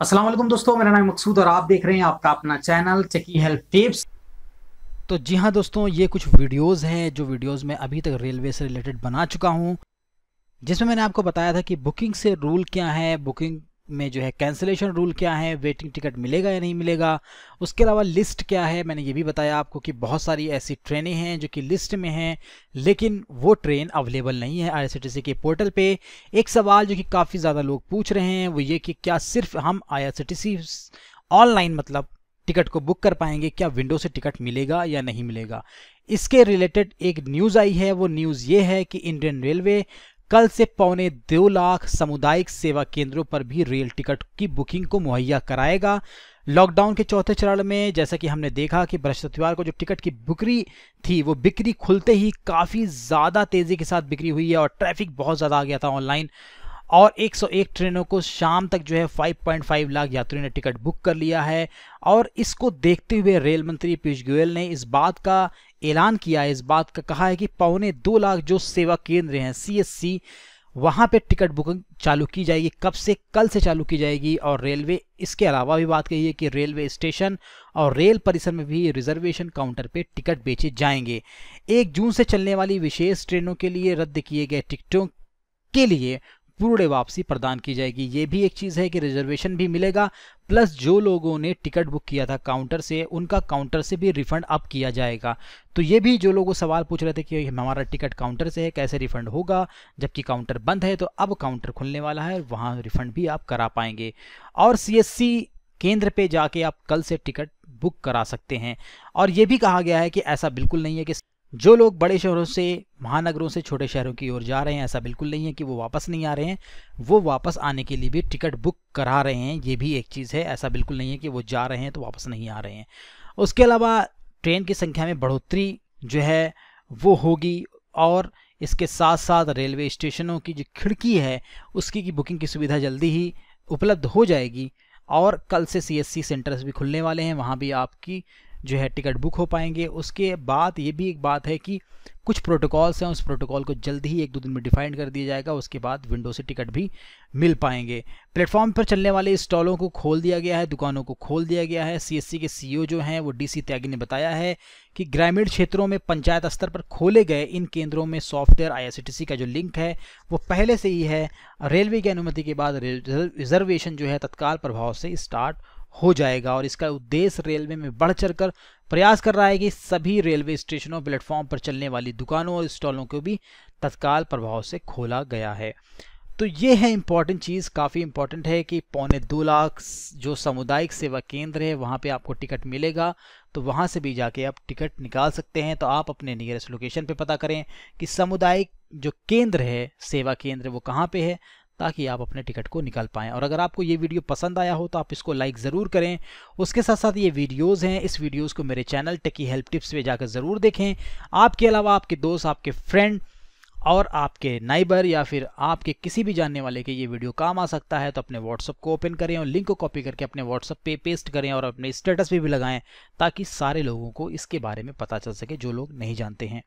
असलम दोस्तों मेरा नाम मकसूद और आप देख रहे हैं आपका अपना चैनल चकी हेल्प टिप्स तो जी हाँ दोस्तों ये कुछ वीडियोस हैं जो वीडियोस मैं अभी तक रेलवे से रिलेटेड बना चुका हूँ जिसमें मैंने आपको बताया था कि बुकिंग से रूल क्या है बुकिंग में जो है कैंसिलेशन रूल क्या है वेटिंग टिकट मिलेगा या नहीं मिलेगा उसके अलावा लिस्ट क्या है मैंने ये भी बताया आपको कि बहुत सारी ऐसी ट्रेनें हैं जो कि लिस्ट में हैं लेकिन वो ट्रेन अवेलेबल नहीं है आई के पोर्टल पे एक सवाल जो कि काफ़ी ज़्यादा लोग पूछ रहे हैं वो ये कि क्या सिर्फ हम आई ऑनलाइन मतलब टिकट को बुक कर पाएंगे क्या विंडो से टिकट मिलेगा या नहीं मिलेगा इसके रिलेटेड एक न्यूज़ आई है वो न्यूज़ ये है कि इंडियन रेलवे कल से पौने दो लाख सामुदायिक सेवा केंद्रों पर भी रेल टिकट की बुकिंग को मुहैया कराएगा लॉकडाउन के चौथे चरण में जैसा कि हमने देखा कि बृहस्पतिवार को जो टिकट की बिक्री थी वो बिक्री खुलते ही काफ़ी ज़्यादा तेज़ी के साथ बिक्री हुई है और ट्रैफिक बहुत ज़्यादा आ गया था ऑनलाइन और 101 ट्रेनों को शाम तक जो है 5.5 लाख यात्रियों ने टिकट बुक कर लिया है और इसको देखते हुए रेल मंत्री पीयूष गोयल ने इस बात का ऐलान किया है इस बात का कहा है कि पौने दो लाख जो सेवा केंद्र हैं सी वहाँ पे टिकट बुकिंग चालू की जाएगी कब से कल से चालू की जाएगी और रेलवे इसके अलावा भी बात कही है कि रेलवे स्टेशन और रेल परिसर में भी रिजर्वेशन काउंटर पे टिकट बेचे जाएंगे एक जून से चलने वाली विशेष ट्रेनों के लिए रद्द किए गए टिकटों के लिए पूर्ण वापसी प्रदान की जाएगी ये भी एक चीज़ है कि रिजर्वेशन भी मिलेगा प्लस जो लोगों ने टिकट बुक किया था काउंटर से उनका काउंटर से भी रिफंड अप किया जाएगा तो ये भी जो लोग सवाल पूछ रहे थे कि हमारा टिकट काउंटर से है कैसे रिफंड होगा जबकि काउंटर बंद है तो अब काउंटर खुलने वाला है वहाँ रिफंड भी आप करा पाएंगे और सी केंद्र पे जाके आप कल से टिकट बुक करा सकते हैं और ये भी कहा गया है कि ऐसा बिल्कुल नहीं है कि जो लोग बड़े शहरों से महानगरों से छोटे शहरों की ओर जा रहे हैं ऐसा बिल्कुल नहीं है कि वो वापस नहीं आ रहे हैं वो वापस आने के लिए भी टिकट बुक करा रहे हैं ये भी एक चीज़ है ऐसा बिल्कुल नहीं है कि वो जा रहे हैं तो वापस नहीं आ रहे हैं उसके अलावा ट्रेन की संख्या में बढ़ोतरी जो है वो होगी और इसके साथ साथ रेलवे स्टेशनों की जो खिड़की है उसकी की बुकिंग की सुविधा जल्दी ही उपलब्ध हो जाएगी और कल से सी एस सी सेंटर्स भी खुलने वाले हैं वहाँ भी आपकी जो है टिकट बुक हो पाएंगे उसके बाद ये भी एक बात है कि कुछ प्रोटोकॉल्स हैं उस प्रोटोकॉल को जल्द ही एक दो दिन में डिफाइन कर दिया जाएगा उसके बाद विंडो से टिकट भी मिल पाएंगे प्लेटफॉर्म पर चलने वाले स्टॉलों को खोल दिया गया है दुकानों को खोल दिया गया है सीएससी के सीईओ e जो हैं वो डीसी त्यागी ने बताया है कि ग्रामीण क्षेत्रों में पंचायत स्तर पर खोले गए इन केंद्रों में सॉफ्टवेयर आई का जो लिंक है वो पहले से ही है रेलवे की अनुमति के बाद रिजर्वेशन जो है तत्काल प्रभाव से स्टार्ट हो जाएगा और इसका उद्देश्य रेलवे में बढ़ चढ़ कर प्रयास कर रहा है कि सभी रेलवे स्टेशनों प्लेटफॉर्म पर चलने वाली दुकानों और स्टॉलों को भी तत्काल प्रभाव से खोला गया है तो ये है इम्पॉर्टेंट चीज़ काफ़ी इम्पॉर्टेंट है कि पौने दो लाख जो सामुदायिक सेवा केंद्र है वहाँ पे आपको टिकट मिलेगा तो वहाँ से भी जाके आप टिकट निकाल सकते हैं तो आप अपने नियरेस्ट लोकेशन पे पता करें कि सामुदायिक जो केंद्र है सेवा केंद्र वो कहाँ पे है ताकि आप अपने टिकट को निकाल पाएँ और अगर आपको ये वीडियो पसंद आया हो तो आप इसको लाइक ज़रूर करें उसके साथ साथ ये वीडियोज़ हैं इस वीडियोज़ को मेरे चैनल टेकी हेल्प टिप्स पर जाकर ज़रूर देखें आपके अलावा आपके दोस्त आपके फ्रेंड और आपके नाइबर या फिर आपके किसी भी जानने वाले के ये वीडियो काम आ सकता है तो अपने व्हाट्सअप को ओपन करें और लिंक को कॉपी करके अपने व्हाट्सअप पे पेस्ट करें और अपने स्टेटस पे भी लगाएं ताकि सारे लोगों को इसके बारे में पता चल सके जो लोग नहीं जानते हैं